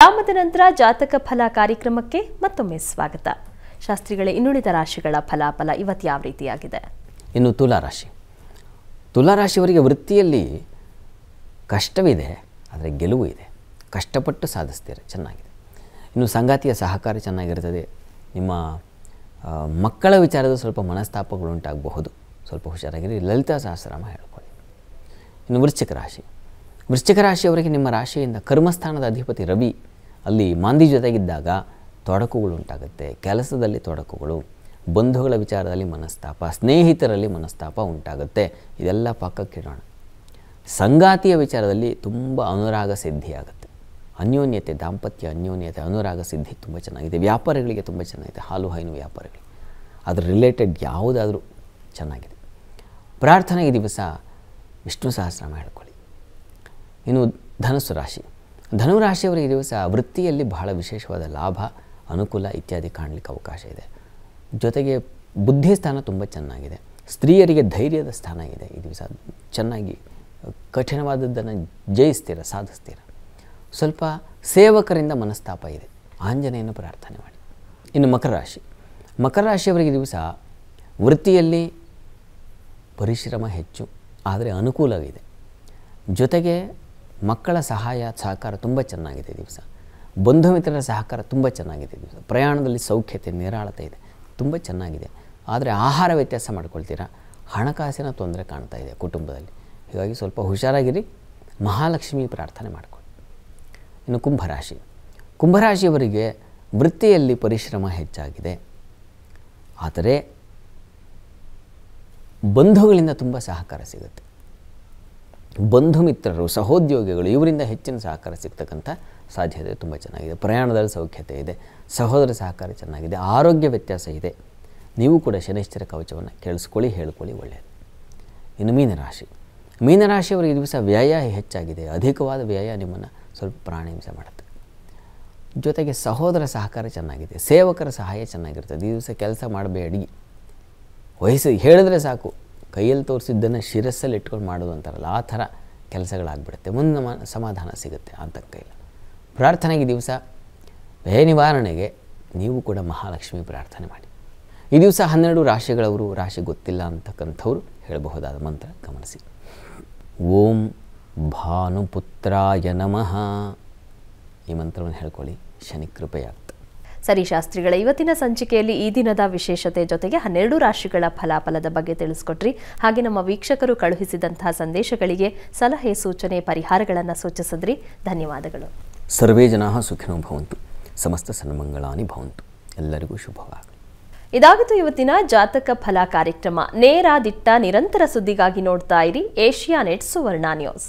ವಿರಾಮದ ನಂತರ ಜಾತಕ ಫಲ ಕಾರ್ಯಕ್ರಮಕ್ಕೆ ಮತ್ತೊಮ್ಮೆ ಸ್ವಾಗತ ಶಾಸ್ತ್ರಿಗಳೇ ಇನ್ನುಳಿದ ರಾಶಿಗಳ ಫಲಾಫಲ ಇವತ್ತು ಯಾವ ರೀತಿಯಾಗಿದೆ ಇನ್ನು ತುಲಾರಾಶಿ ತುಲಾರಾಶಿಯವರಿಗೆ ವೃತ್ತಿಯಲ್ಲಿ ಕಷ್ಟವಿದೆ ಆದರೆ ಗೆಲುವು ಇದೆ ಕಷ್ಟಪಟ್ಟು ಸಾಧಿಸ್ತೀರಿ ಚೆನ್ನಾಗಿದೆ ಇನ್ನು ಸಂಗಾತಿಯ ಸಹಕಾರ ಚೆನ್ನಾಗಿರ್ತದೆ ನಿಮ್ಮ ಮಕ್ಕಳ ವಿಚಾರದ ಸ್ವಲ್ಪ ಮನಸ್ತಾಪಗಳುಂಟಾಗಬಹುದು ಸ್ವಲ್ಪ ಹುಷಾರಾಗಿರಿ ಲಲಿತಾ ಸಹಸ್ರಾಮ ಹೇಳ್ಕೊಳ್ಳಿ ಇನ್ನು ವೃಶ್ಚಿಕ ರಾಶಿ ವೃಶ್ಚಿಕ ರಾಶಿಯವರಿಗೆ ನಿಮ್ಮ ರಾಶಿಯಿಂದ ಕರ್ಮಸ್ಥಾನದ ಅಧಿಪತಿ ರವಿ ಅಲ್ಲಿ ಮಾಂದಿ ಜೊತೆಗಿದ್ದಾಗ ತೊಡಕುಗಳು ಉಂಟಾಗುತ್ತೆ ಕೆಲಸದಲ್ಲಿ ತೊಡಕುಗಳು ಬಂಧುಗಳ ವಿಚಾರದಲ್ಲಿ ಮನಸ್ತಾಪ ಸ್ನೇಹಿತರಲ್ಲಿ ಮನಸ್ತಾಪ ಉಂಟಾಗುತ್ತೆ ಇದೆಲ್ಲ ಪಕ್ಕಕ್ಕಿಡೋಣ ಸಂಗಾತಿಯ ವಿಚಾರದಲ್ಲಿ ತುಂಬ ಅನುರಾಗ ಸಿದ್ಧಿಯಾಗುತ್ತೆ ಅನ್ಯೋನ್ಯತೆ ದಾಂಪತ್ಯ ಅನ್ಯೋನ್ಯತೆ ಅನುರಾಗ ಸಿದ್ಧಿ ತುಂಬ ಚೆನ್ನಾಗಿದೆ ವ್ಯಾಪಾರಿಗಳಿಗೆ ತುಂಬ ಚೆನ್ನಾಗಿದೆ ಹಾಲು ಹೈನು ವ್ಯಾಪಾರಿಗಳು ಅದ್ರ ರಿಲೇಟೆಡ್ ಯಾವುದಾದ್ರೂ ಚೆನ್ನಾಗಿದೆ ಪ್ರಾರ್ಥನೆಗೆ ದಿವಸ ವಿಷ್ಣು ಸಹಸ್ರನಾಮ ಹೇಳ್ಕೊಳ್ಳಿ ಇನ್ನು ಧನಸ್ಸು ರಾಶಿ ಧನುರಾಶಿಯವರಿಗೆ ದಿವಸ ವೃತ್ತಿಯಲ್ಲಿ ಬಹಳ ವಿಶೇಷವಾದ ಲಾಭ ಅನುಕೂಲ ಇತ್ಯಾದಿ ಕಾಣಲಿಕ್ಕೆ ಅವಕಾಶ ಇದೆ ಜೊತೆಗೆ ಬುದ್ಧಿ ಸ್ಥಾನ ತುಂಬ ಚೆನ್ನಾಗಿದೆ ಸ್ತ್ರೀಯರಿಗೆ ಧೈರ್ಯದ ಸ್ಥಾನ ಇದೆ ಈ ದಿವಸ ಚೆನ್ನಾಗಿ ಕಠಿಣವಾದದ್ದನ್ನು ಜಯಿಸ್ತೀರ ಸಾಧಿಸ್ತೀರ ಸ್ವಲ್ಪ ಸೇವಕರಿಂದ ಮನಸ್ತಾಪ ಇದೆ ಆಂಜನೇಯನ ಪ್ರಾರ್ಥನೆ ಮಾಡಿ ಇನ್ನು ಮಕರ ರಾಶಿ ಮಕರ ರಾಶಿಯವರಿಗೆ ದಿವಸ ವೃತ್ತಿಯಲ್ಲಿ ಪರಿಶ್ರಮ ಹೆಚ್ಚು ಆದರೆ ಅನುಕೂಲವಿದೆ ಜೊತೆಗೆ ಮಕ್ಕಳ ಸಹಾಯ ಸಹಕಾರ ತುಂಬ ಚೆನ್ನಾಗಿದೆ ದಿವಸ ಬಂಧು ಮಿತ್ರರ ಸಹಕಾರ ತುಂಬ ಚೆನ್ನಾಗಿದೆ ದಿವಸ ಪ್ರಯಾಣದಲ್ಲಿ ಸೌಖ್ಯತೆ ನಿರಾಳತೆ ಇದೆ ತುಂಬ ಚೆನ್ನಾಗಿದೆ ಆದರೆ ಆಹಾರ ವ್ಯತ್ಯಾಸ ಮಾಡ್ಕೊಳ್ತೀರಾ ಹಣಕಾಸಿನ ತೊಂದರೆ ಕಾಣ್ತಾ ಇದೆ ಕುಟುಂಬದಲ್ಲಿ ಹೀಗಾಗಿ ಸ್ವಲ್ಪ ಹುಷಾರಾಗಿರಿ ಮಹಾಲಕ್ಷ್ಮಿ ಪ್ರಾರ್ಥನೆ ಮಾಡಿಕೊಳ್ಳಿ ಇನ್ನು ಕುಂಭರಾಶಿ ಕುಂಭರಾಶಿಯವರಿಗೆ ವೃತ್ತಿಯಲ್ಲಿ ಪರಿಶ್ರಮ ಹೆಚ್ಚಾಗಿದೆ ಆದರೆ ಬಂಧುಗಳಿಂದ ತುಂಬ ಸಹಕಾರ ಸಿಗುತ್ತೆ ಬಂಧು ಮಿತ್ರರು ಸಹೋದ್ಯೋಗಿಗಳು ಇವರಿಂದ ಹೆಚ್ಚಿನ ಸಹಕಾರ ಸಿಗ್ತಕ್ಕಂಥ ಸಾಧ್ಯತೆ ತುಂಬ ಚೆನ್ನಾಗಿದೆ ಪ್ರಯಾಣದಲ್ಲಿ ಸೌಖ್ಯತೆ ಇದೆ ಸಹೋದರ ಸಹಕಾರ ಚೆನ್ನಾಗಿದೆ ಆರೋಗ್ಯ ವ್ಯತ್ಯಾಸ ಇದೆ ನೀವು ಕೂಡ ಶನಿಶ್ಚರ ಕವಚವನ್ನು ಕೇಳಿಸ್ಕೊಳ್ಳಿ ಹೇಳ್ಕೊಳ್ಳಿ ಒಳ್ಳೆಯದು ಇನ್ನು ಮೀನರಾಶಿ ಮೀನರಾಶಿಯವರಿಗೆ ದಿವಸ ವ್ಯಯ ಹೆಚ್ಚಾಗಿದೆ ಅಧಿಕವಾದ ವ್ಯಯ ನಿಮ್ಮನ್ನು ಸ್ವಲ್ಪ ಪ್ರಾಣಹಿಂಸೆ ಮಾಡುತ್ತೆ ಜೊತೆಗೆ ಸಹೋದರ ಸಹಕಾರ ಚೆನ್ನಾಗಿದೆ ಸೇವಕರ ಸಹಾಯ ಚೆನ್ನಾಗಿರ್ತದೆ ಈ ದಿವಸ ಕೆಲಸ ಮಾಡಬೇಡಿ ವಯಸ್ಸು ಹೇಳಿದ್ರೆ ಸಾಕು ಕೈಯಲ್ಲಿ ತೋರಿಸಿದ್ದನ್ನು ಶಿರಸ್ಸಲ್ಲಿ ಇಟ್ಕೊಂಡು ಮಾಡೋದು ಅಂತಾರಲ್ಲ ಆ ಥರ ಕೆಲಸಗಳಾಗ್ಬಿಡುತ್ತೆ ಮುಂದೆ ಮ ಸಮಾಧಾನ ಸಿಗುತ್ತೆ ಆತಂಕ ಇಲ್ಲ ಪ್ರಾರ್ಥನೆಗೆ ದಿವಸ ಭಯ ನಿವಾರಣೆಗೆ ನೀವು ಕೂಡ ಮಹಾಲಕ್ಷ್ಮಿ ಪ್ರಾರ್ಥನೆ ಮಾಡಿ ಈ ದಿವಸ ಹನ್ನೆರಡು ರಾಶಿಗಳವರು ರಾಶಿ ಗೊತ್ತಿಲ್ಲ ಅಂತಕ್ಕಂಥವ್ರು ಹೇಳಬಹುದಾದ ಮಂತ್ರ ಗಮನಿಸಿ ಓಂ ಭಾನುಪುತ್ರಾಯ ನಮಃ ಈ ಮಂತ್ರವನ್ನು ಹೇಳ್ಕೊಳ್ಳಿ ಶನಿ ಕೃಪೆಯಾಗ್ತದೆ ಸರಿ ಶಾಸ್ತ್ರಿಗಳೇ ಇವತ್ತಿನ ಸಂಚಿಕೆಯಲ್ಲಿ ಈ ದಿನದ ವಿಶೇಷತೆ ಜೊತೆಗೆ ಹನ್ನೆರಡು ರಾಶಿಗಳ ಫಲಾಫಲದ ಬಗ್ಗೆ ತಿಳಿಸ್ಕೊಟ್ರಿ ಹಾಗೆ ನಮ್ಮ ವೀಕ್ಷಕರು ಕಳುಹಿಸಿದಂತಹ ಸಂದೇಶಗಳಿಗೆ ಸಲಹೆ ಸೂಚನೆ ಪರಿಹಾರಗಳನ್ನು ಸೂಚಿಸಿದ್ರಿ ಧನ್ಯವಾದಗಳು ಸರ್ವೇ ಜನ ಸುಖಿನೋ ಭವಂತು ಸಮಸ್ತ ಸನ್ಮಂಗಳಾನಿ ಭವಂತು ಎಲ್ಲರಿಗೂ ಶುಭವಾಗಲಿ ಇದಾಗಿತ್ತು ಇವತ್ತಿನ ಜಾತಕ ಫಲ ಕಾರ್ಯಕ್ರಮ ನೇರ ದಿಟ್ಟ ನಿರಂತರ ಸುದ್ದಿಗಾಗಿ ನೋಡ್ತಾ ಇರಿ ಏಷ್ಯಾ ನೆಟ್ ಸುವರ್ಣ ನ್ಯೂಸ್